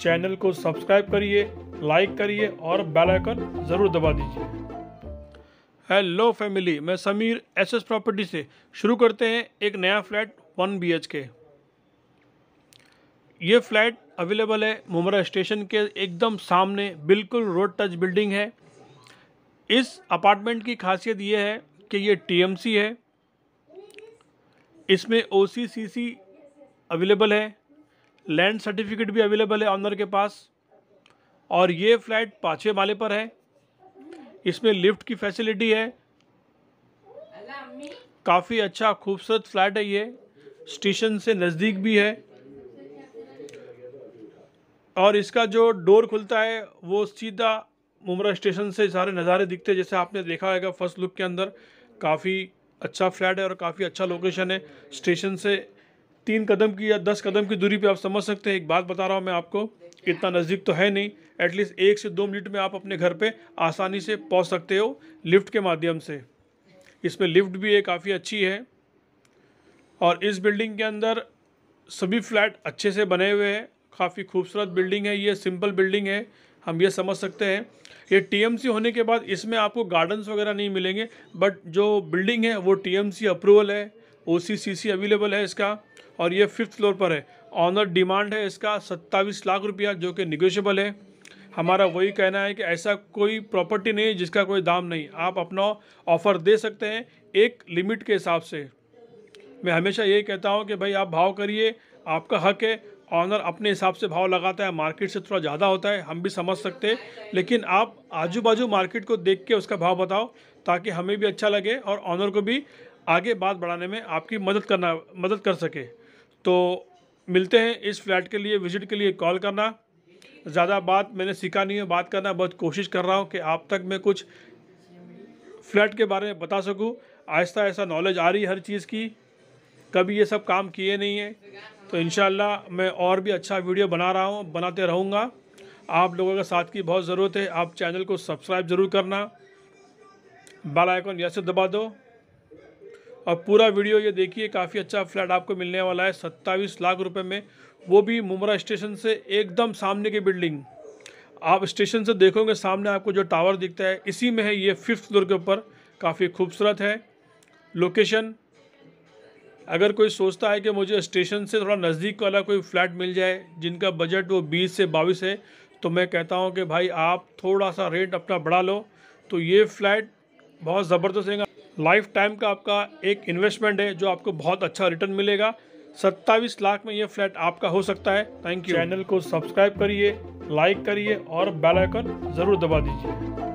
channel को subscribe करिए like करिए और बेल आइकन ज़रूर दबा दीजिए हेलो फैमिली मैं समीर एसएस प्रॉपर्टी से शुरू करते हैं एक नया फ्लैट वन बी के ये फ्लैट अवेलेबल है मुमरा स्टेशन के एकदम सामने बिल्कुल रोड टच बिल्डिंग है इस अपार्टमेंट की खासियत ये है कि ये टीएमसी है इसमें ओसीसीसी अवेलेबल है लैंड सर्टिफिकेट भी अवेलेबल है ऑनर के पास और ये फ्लैट पाँचवें माले पर है इसमें लिफ्ट की फैसिलिटी है काफ़ी अच्छा खूबसूरत फ्लैट है ये स्टेशन से नज़दीक भी है और इसका जो डोर खुलता है वो सीधा मुमरा स्टेशन से सारे नज़ारे दिखते हैं जैसे आपने देखा होगा फर्स्ट लुक के अंदर काफ़ी अच्छा फ्लैट है और काफ़ी अच्छा लोकेशन है स्टेशन से तीन कदम की या दस कदम की दूरी पे आप समझ सकते हैं एक बात बता रहा हूँ मैं आपको इतना नज़दीक तो है नहीं एटलीस्ट एक से दो मिनट में आप अपने घर पे आसानी से पहुँच सकते हो लिफ्ट के माध्यम से इसमें लिफ्ट भी है काफ़ी अच्छी है और इस बिल्डिंग के अंदर सभी फ्लैट अच्छे से बने हुए हैं काफ़ी खूबसूरत बिल्डिंग है ये सिंपल बिल्डिंग है हम ये समझ सकते हैं ये टीएमसी होने के बाद इसमें आपको गार्डन्स वगैरह नहीं मिलेंगे बट जो बिल्डिंग है वो टीएमसी अप्रूवल है ओसीसीसी अवेलेबल है इसका और ये फिफ्थ फ्लोर पर है ऑनर डिमांड है इसका सत्ताईस लाख रुपया जो कि निगोशियबल है हमारा वही कहना है कि ऐसा कोई प्रॉपर्टी नहीं जिसका कोई दाम नहीं आप अपना ऑफ़र दे सकते हैं एक लिमिट के हिसाब से मैं हमेशा यही कहता हूँ कि भाई आप भाव करिए आपका हक है ऑनर अपने हिसाब से भाव लगाता है मार्केट से थोड़ा ज़्यादा होता है हम भी समझ सकते हैं लेकिन आप आजू बाजू मार्केट को देख के उसका भाव बताओ ताकि हमें भी अच्छा लगे और ऑनर को भी आगे बात बढ़ाने में आपकी मदद करना मदद कर सके तो मिलते हैं इस फ्लैट के लिए विजिट के लिए कॉल करना ज़्यादा बात मैंने सीखा नहीं है बात करना बहुत कोशिश कर रहा हूँ कि आप तक मैं कुछ फ्लैट के बारे में बता सकूँ आहिस्ता आहिस्ता नॉलेज आ रही है हर चीज़ की कभी ये सब काम किए नहीं है तो इन मैं और भी अच्छा वीडियो बना रहा हूँ बनाते रहूँगा आप लोगों के साथ की बहुत ज़रूरत है आप चैनल को सब्सक्राइब ज़रूर करना बेल आइकन यहाँ से दबा दो और पूरा वीडियो ये देखिए काफ़ी अच्छा फ्लैट आपको मिलने वाला है सत्ताईस लाख रुपए में वो भी मुमरा स्टेशन से एकदम सामने की बिल्डिंग आप स्टेशन से देखोगे सामने आपको जो टावर दिखता है इसी में है ये फिफ्थ फ्लोर के ऊपर काफ़ी खूबसूरत है लोकेशन अगर कोई सोचता है कि मुझे स्टेशन से थोड़ा नज़दीक वाला कोई फ्लैट मिल जाए जिनका बजट वो बीस से बाईस है तो मैं कहता हूँ कि भाई आप थोड़ा सा रेट अपना बढ़ा लो तो ये फ्लैट बहुत ज़बरदस्त रहेगा लाइफ टाइम का आपका एक इन्वेस्टमेंट है जो आपको बहुत अच्छा रिटर्न मिलेगा सत्ताईस लाख में ये फ्लैट आपका हो सकता है थैंक यू चैनल को सब्सक्राइब करिए लाइक करिए और बेल आइकन ज़रूर दबा दीजिए